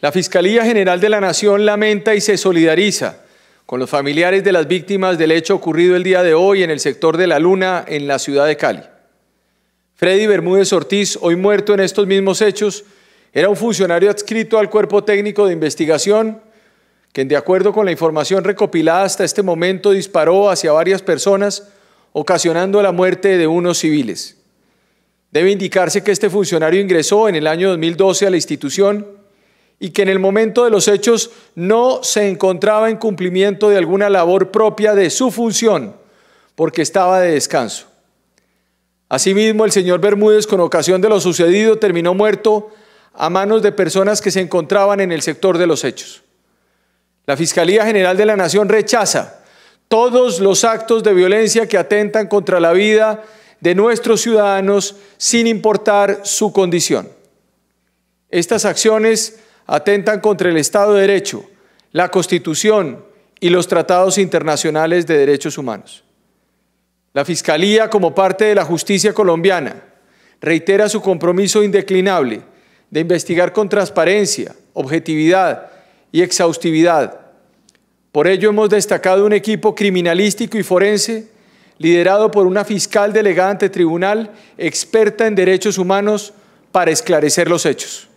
La Fiscalía General de la Nación lamenta y se solidariza con los familiares de las víctimas del hecho ocurrido el día de hoy en el sector de La Luna, en la ciudad de Cali. Freddy Bermúdez Ortiz, hoy muerto en estos mismos hechos, era un funcionario adscrito al Cuerpo Técnico de Investigación, quien de acuerdo con la información recopilada hasta este momento disparó hacia varias personas, ocasionando la muerte de unos civiles. Debe indicarse que este funcionario ingresó en el año 2012 a la institución y que en el momento de los hechos no se encontraba en cumplimiento de alguna labor propia de su función, porque estaba de descanso. Asimismo, el señor Bermúdez, con ocasión de lo sucedido, terminó muerto a manos de personas que se encontraban en el sector de los hechos. La Fiscalía General de la Nación rechaza todos los actos de violencia que atentan contra la vida de nuestros ciudadanos sin importar su condición. Estas acciones atentan contra el Estado de Derecho, la Constitución y los tratados internacionales de derechos humanos. La Fiscalía, como parte de la justicia colombiana, reitera su compromiso indeclinable de investigar con transparencia, objetividad y exhaustividad. Por ello hemos destacado un equipo criminalístico y forense liderado por una fiscal delegada ante tribunal experta en derechos humanos para esclarecer los hechos.